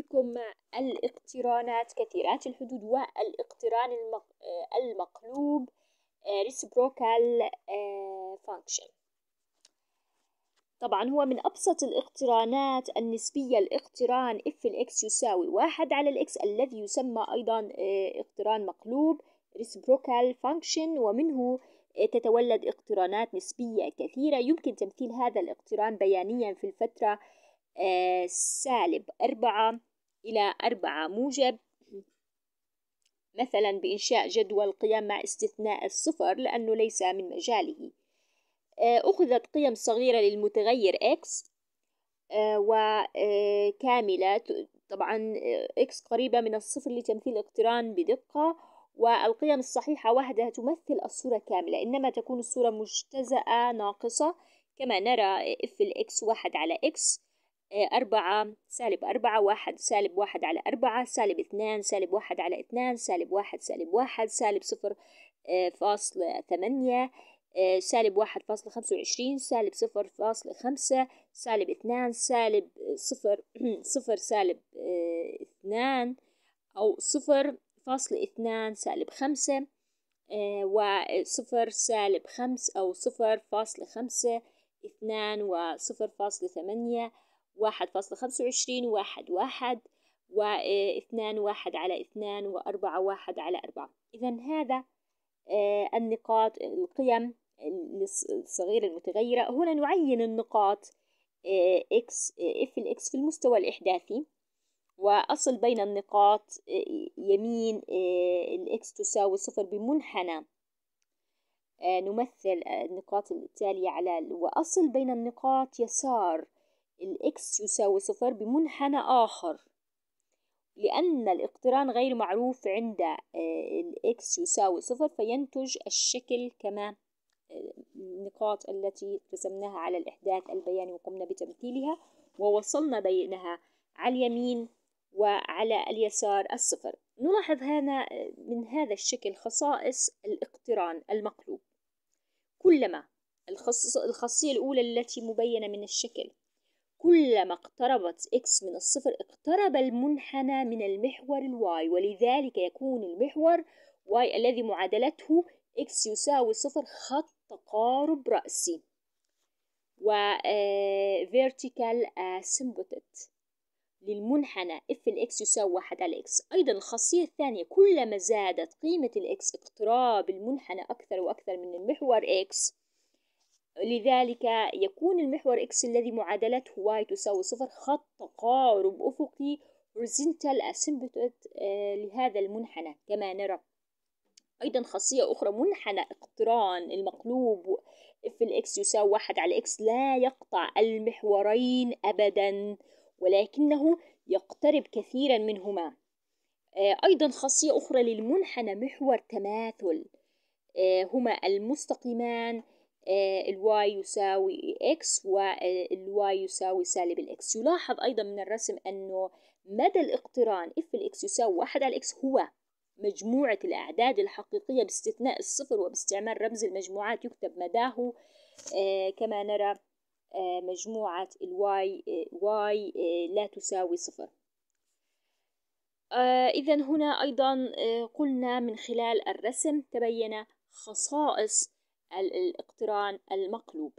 بكم الاقترانات كثيرات الحدود والاقتران المق... آه، المقلوب آه، reciprocal آه، function طبعا هو من أبسط الاقترانات النسبية الاقتران f x يساوي واحد على x الذي يسمى أيضا اقتران مقلوب reciprocal function ومنه تتولد اقترانات نسبية كثيرة يمكن تمثيل هذا الاقتران بيانيا في الفترة آه، سالب أربعة إلى أربعة موجب مثلا بإنشاء جدول قيم مع استثناء الصفر لأنه ليس من مجاله آه، أخذت قيم صغيرة للمتغير x آه، وكاملة طبعا x قريبة من الصفر لتمثيل اقتران بدقة والقيم الصحيحة وحدها تمثل الصورة كاملة إنما تكون الصورة مجتزأة ناقصة كما نرى if الإكس واحد على إكس إيه، أربعة سالب أربعة واحد سالب واحد على أربعة سالب اثنان سالب واحد على اثنان سالب واحد سالب واحد سالب صفر إيه، فاصل ثمانية إيه، سالب واحد فاصل خمسة وعشرين سالب صفر فاصل خمسة سالب اثنان سالب صفر صفر سالب اثنان أو صفر فاصل اثنان سالب خمسة وصفر سالب خمس أو صفر فاصل خمسة اثنان وصفر فاصل ثمانية واحد فاصلة خمسة وعشرين واحد واحد واثنان واحد على اثنان وأربعة واحد على أربعة إذا هذا آه، النقاط القيم الصغيرة المتغيرة هنا نعين النقاط آه، إكس إف آه، الإكس في المستوى الإحداثي وأصل بين النقاط يمين الإكس تساوي صفر بمنحنى نمثل النقاط التالية على وأصل بين النقاط يسار الإكس يساوي صفر بمنحنى آخر لأن الاقتران غير معروف عند آه، الإكس يساوي صفر فينتج الشكل كما آه، النقاط التي رسمناها على الإحداث البياني وقمنا بتمثيلها ووصلنا بينها على اليمين وعلى اليسار الصفر نلاحظ هنا آه، من هذا الشكل خصائص الاقتران المقلوب كلما الخاصية الأولى التي مبينة من الشكل كلما اقتربت إكس من الصفر اقترب المنحنى من المحور الواي ولذلك يكون المحور واي الذي معادلته إكس يساوي صفر خط تقارب رأسي و آه، vertical asymptote للمنحنى اف الاكس يساوي واحد على اكس ايضا الخاصية الثانية كلما زادت قيمة الاكس اقتراب المنحنى اكثر واكثر من المحور اكس لذلك يكون المحور إكس الذي معادلته y تساوي صفر خط تقارب أفقي horizontal asymptote آه، لهذا المنحنى كما نرى أيضا خاصية أخرى منحنى اقتران المقلوب إف الإكس يساوي واحد على إكس لا يقطع المحورين أبدا ولكنه يقترب كثيرا منهما آه، أيضا خاصية أخرى للمنحنى محور تماثل آه، هما المستقيمان آه، الواي يساوي اكس والواي يساوي سالب الاكس يلاحظ أيضا من الرسم أنه مدى الاقتران اف الاكس يساوي واحد على الاكس هو مجموعة الأعداد الحقيقية باستثناء الصفر وباستعمال رمز المجموعات يكتب مداه آه، كما نرى آه، مجموعة الواي واي لا تساوي صفر إذا هنا أيضا قلنا من خلال الرسم تبين خصائص الاقتران المقلوب